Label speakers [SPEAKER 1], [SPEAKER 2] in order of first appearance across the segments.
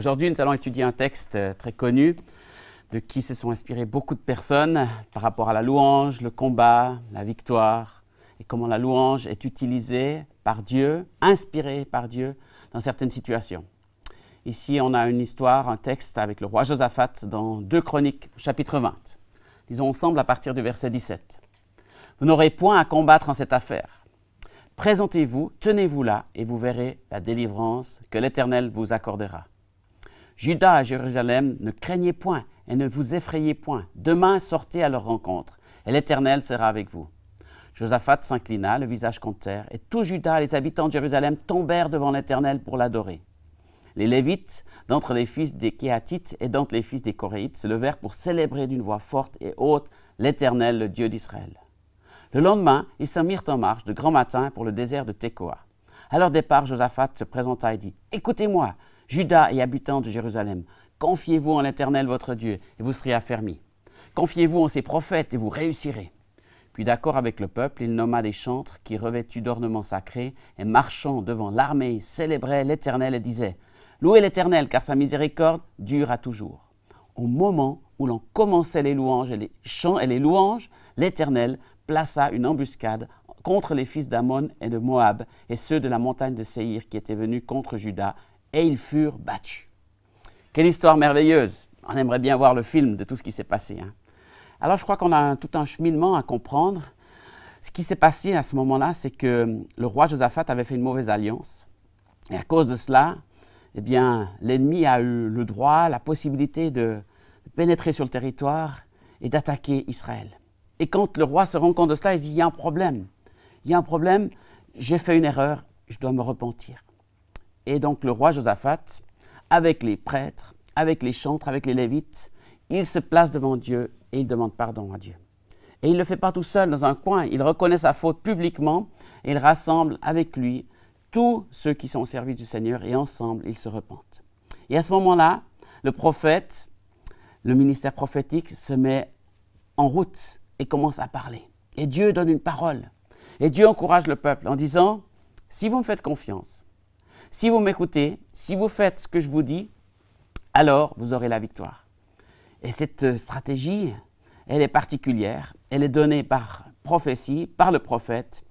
[SPEAKER 1] Aujourd'hui, nous allons étudier un texte euh, très connu de qui se sont inspirés beaucoup de personnes par rapport à la louange, le combat, la victoire, et comment la louange est utilisée par Dieu, inspirée par Dieu dans certaines situations. Ici, on a une histoire, un texte avec le roi Josaphat dans 2 Chroniques, chapitre 20. Disons ensemble à partir du verset 17. Vous n'aurez point à combattre en cette affaire. Présentez-vous, tenez-vous là, et vous verrez la délivrance que l'Éternel vous accordera. Judas à Jérusalem, ne craignez point et ne vous effrayez point. Demain, sortez à leur rencontre, et l'Éternel sera avec vous. Josaphat s'inclina, le visage contre terre, et tout Judas les habitants de Jérusalem tombèrent devant l'Éternel pour l'adorer. Les Lévites, d'entre les fils des Kéatites et d'entre les fils des Coréites, se levèrent pour célébrer d'une voix forte et haute l'Éternel, le Dieu d'Israël. Le lendemain, ils se mirent en marche de grand matin pour le désert de Tekoa. À leur départ, Josaphat se présenta et dit Écoutez-moi, Judas et habitants de Jérusalem, confiez-vous en l'Éternel votre Dieu, et vous serez affermis. Confiez-vous en ses prophètes, et vous réussirez. Puis d'accord avec le peuple, il nomma des chantres qui, revêtus d'ornements sacrés, et marchant devant l'armée, célébraient l'Éternel et disaient, Louez l'Éternel, car sa miséricorde dure à toujours. Au moment où l'on commençait les louanges et les chants et les louanges, l'Éternel plaça une embuscade contre les fils d'Amon et de Moab et ceux de la montagne de Séir qui étaient venus contre Judas et ils furent battus. Quelle histoire merveilleuse On aimerait bien voir le film de tout ce qui s'est passé. Hein. Alors je crois qu'on a tout un cheminement à comprendre. Ce qui s'est passé à ce moment-là, c'est que le roi Josaphat avait fait une mauvaise alliance. Et à cause de cela, eh bien, l'ennemi a eu le droit, la possibilité de pénétrer sur le territoire et d'attaquer Israël. Et quand le roi se rend compte de cela, il dit, il y a un problème. Il y a un problème, j'ai fait une erreur, je dois me repentir. Et donc le roi Josaphat, avec les prêtres, avec les chantres, avec les lévites, il se place devant Dieu et il demande pardon à Dieu. Et il ne le fait pas tout seul dans un coin, il reconnaît sa faute publiquement et il rassemble avec lui tous ceux qui sont au service du Seigneur et ensemble ils se repentent. Et à ce moment-là, le prophète, le ministère prophétique se met en route et commence à parler. Et Dieu donne une parole. Et Dieu encourage le peuple en disant, si vous me faites confiance, si vous m'écoutez, si vous faites ce que je vous dis, alors vous aurez la victoire. Et cette euh, stratégie, elle est particulière. Elle est donnée par prophétie, par le prophète.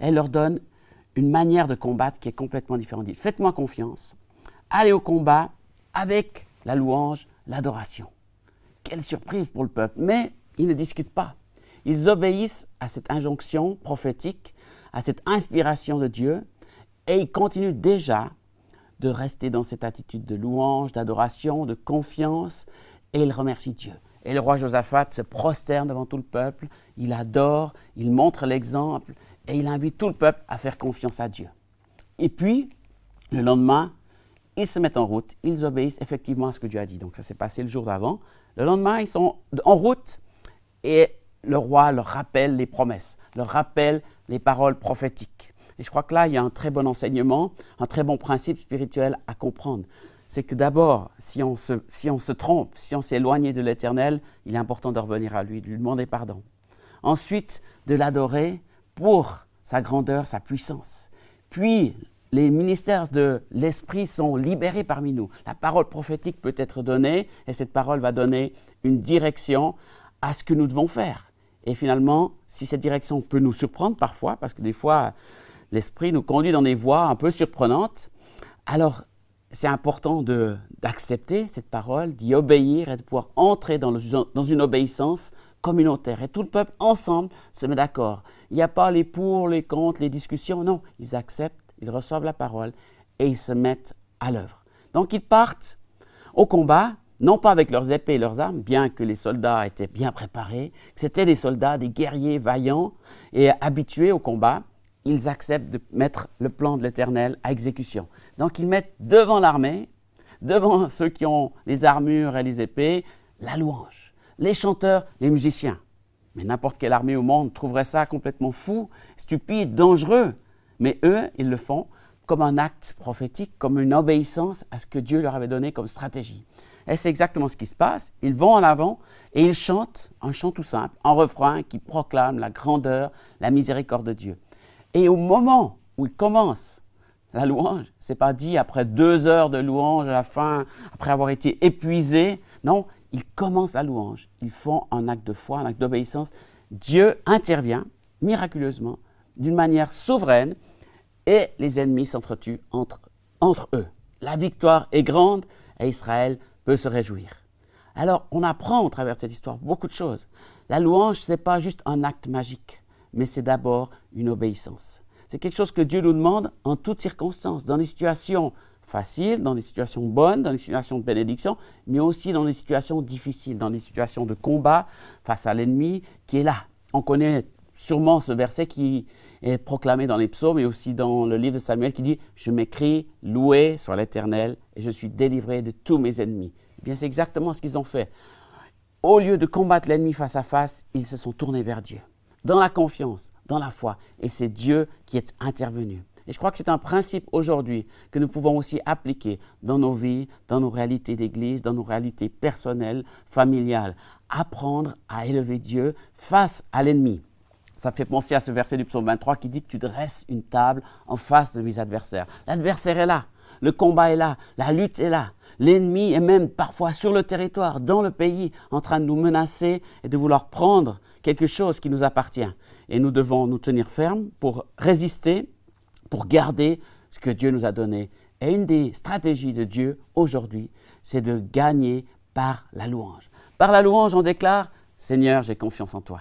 [SPEAKER 1] Elle leur donne une manière de combattre qui est complètement différente. Faites-moi confiance. Allez au combat avec la louange, l'adoration. Quelle surprise pour le peuple. Mais ils ne discutent pas. Ils obéissent à cette injonction prophétique, à cette inspiration de Dieu et il continue déjà de rester dans cette attitude de louange, d'adoration, de confiance, et il remercie Dieu. Et le roi Josaphat se prosterne devant tout le peuple, il adore, il montre l'exemple, et il invite tout le peuple à faire confiance à Dieu. Et puis, le lendemain, ils se mettent en route, ils obéissent effectivement à ce que Dieu a dit. Donc ça s'est passé le jour d'avant. Le lendemain, ils sont en route et le roi leur rappelle les promesses, leur rappelle les paroles prophétiques. Et je crois que là, il y a un très bon enseignement, un très bon principe spirituel à comprendre. C'est que d'abord, si, on se, si on se trompe, si on s'est éloigné de l'Éternel, il est important de revenir à lui, de lui demander pardon. Ensuite, de l'adorer pour sa grandeur, sa puissance. Puis, les ministères de l'Esprit sont libérés parmi nous. La parole prophétique peut être donnée et cette parole va donner une direction à ce que nous devons faire. Et finalement, si cette direction peut nous surprendre parfois, parce que des fois, l'Esprit nous conduit dans des voies un peu surprenantes. Alors, c'est important d'accepter cette parole, d'y obéir et de pouvoir entrer dans, une obéissance communautaire. Et tout le peuple ensemble se met d'accord. Il n'y a pas les pour, les contre, les discussions. Non, ils acceptent, ils reçoivent la parole et ils se mettent à l'œuvre. Donc ils partent au combat, non pas avec leurs épées et leurs armes, bien que les soldats étaient bien préparés. C'était des soldats, des guerriers vaillants et habitués au combat ils acceptent de mettre le plan de l'Éternel à exécution. Donc ils mettent devant l'armée, devant ceux qui ont les armures et les épées, la louange, les chanteurs, les musiciens. Mais n'importe quelle armée au monde trouverait ça complètement fou, stupide, dangereux. Mais eux, ils le font comme un acte prophétique, comme une obéissance à ce que Dieu leur avait donné comme stratégie. Et c'est exactement ce qui se passe. Ils vont en avant et ils chantent un chant tout simple, un refrain qui proclame la grandeur, la miséricorde de Dieu. Et au moment où il commence la louange, c'est pas dit après deux heures de louange à la fin, après avoir été épuisé. Non, il commence la louange. Ils font un acte de foi, un acte d'obéissance. Dieu intervient miraculeusement, d'une manière souveraine, et les ennemis s'entretuent entre, entre eux. La victoire est grande et Israël peut se réjouir. Alors, on apprend au travers de cette histoire beaucoup de choses. La louange, ce n'est pas juste un acte magique mais c'est d'abord une obéissance. C'est quelque chose que Dieu nous demande en toutes circonstances, dans des situations faciles, dans des situations bonnes, dans des situations de bénédiction, mais aussi dans des situations difficiles, dans des situations de combat face à l'ennemi qui est là. On connaît sûrement ce verset qui est proclamé dans les psaumes et aussi dans le livre de Samuel qui dit Je m'écris, loué sur l'Éternel, et je suis délivré de tous mes ennemis. Eh bien, c'est exactement ce qu'ils ont fait. Au lieu de combattre l'ennemi face à face, ils se sont tournés vers Dieu dans la confiance, dans la foi. Et c'est Dieu qui est intervenu. Et je crois que c'est un principe aujourd'hui que nous pouvons aussi appliquer dans nos vies, dans nos réalités d'église, dans nos réalités personnelles, familiales. Apprendre à élever Dieu face à l'ennemi. Ça fait penser à ce verset du psaume 23 qui dit que tu dresses une table en face de mes adversaires. L'adversaire est là, le combat est là, la lutte est là. L'ennemi est même parfois sur le territoire, dans le pays, en train de nous menacer et de vouloir prendre quelque chose qui nous appartient. Et nous devons nous tenir fermes pour résister, pour garder ce que Dieu nous a donné. Et une des stratégies de Dieu aujourd'hui, c'est de gagner par la louange. Par la louange, on déclare, Seigneur, j'ai confiance en toi.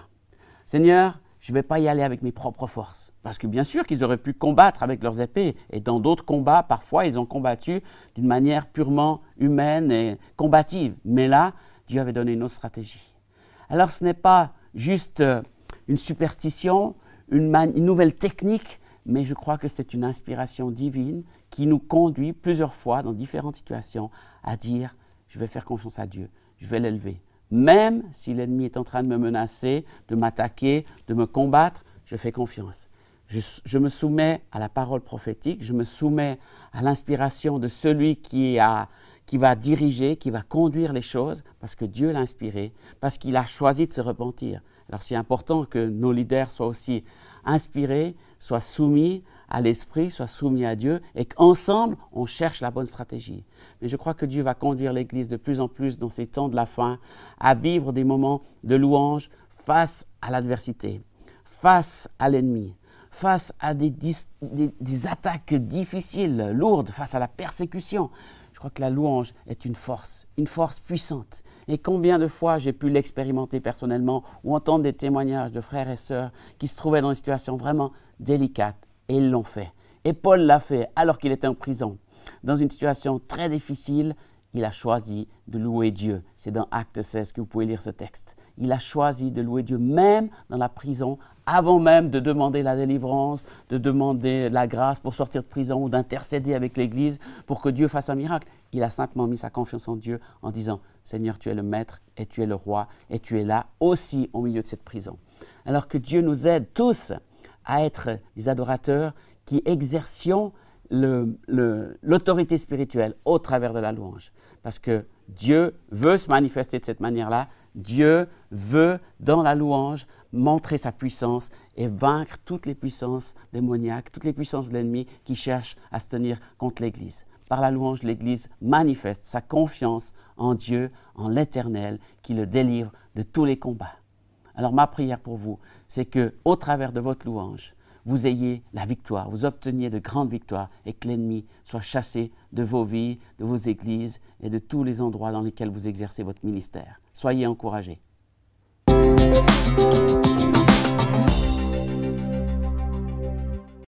[SPEAKER 1] Seigneur, je ne vais pas y aller avec mes propres forces. Parce que bien sûr qu'ils auraient pu combattre avec leurs épées, et dans d'autres combats, parfois, ils ont combattu d'une manière purement humaine et combative. Mais là, Dieu avait donné une autre stratégie. Alors ce n'est pas juste euh, une superstition, une, une nouvelle technique, mais je crois que c'est une inspiration divine qui nous conduit plusieurs fois dans différentes situations à dire, je vais faire confiance à Dieu, je vais l'élever, même si l'ennemi est en train de me menacer, de m'attaquer, de me combattre, je fais confiance. Je, me soumets à la parole prophétique, je me soumets à l'inspiration de celui qui va diriger, qui va conduire les choses, parce que Dieu l'a inspiré, parce qu'il a choisi de se repentir. Alors c'est important que nos leaders soient aussi inspirés, soient soumis à l'esprit, soit soumis à Dieu, et qu'ensemble, on cherche la bonne stratégie. Mais je crois que Dieu va conduire l'Église de plus en plus dans ces temps de la fin à vivre des moments de louange face à l'adversité, face à l'ennemi, face à des, des attaques difficiles, lourdes, face à la persécution. Je crois que la louange est une force, une force puissante. Et combien de fois j'ai pu l'expérimenter personnellement ou entendre des témoignages de frères et sœurs qui se trouvaient dans des situations vraiment délicates et ils l'ont fait. Et Paul l'a fait alors qu'il était en prison. Dans une situation très difficile, il a choisi de louer Dieu. C'est dans Acte 16 que vous pouvez lire ce texte. Il a choisi de louer Dieu même dans la prison, avant même de demander la délivrance, de demander la grâce pour sortir de prison ou d'intercéder avec l'Église pour que Dieu fasse un miracle. Il a simplement mis sa confiance en Dieu en disant, Seigneur, tu es le Maître et tu es le Roi et tu es là aussi au milieu de cette prison. Alors que Dieu nous aide tous à être des adorateurs qui exercions l'autorité spirituelle au travers de la louange. Parce que Dieu veut se manifester de cette manière-là. Dieu veut, dans la louange, montrer sa puissance et vaincre toutes les puissances démoniaques, toutes les puissances de l'ennemi qui cherchent à se tenir contre l'Église. Par la louange, l'Église manifeste sa confiance en Dieu, en l'Éternel, qui le délivre de tous les combats. Alors ma prière pour vous, c'est que au travers de votre louange, vous ayez la victoire, vous obteniez de grandes victoires et que l'ennemi soit chassé de vos vies, de vos églises et de tous les endroits dans lesquels vous exercez votre ministère. Soyez encouragés.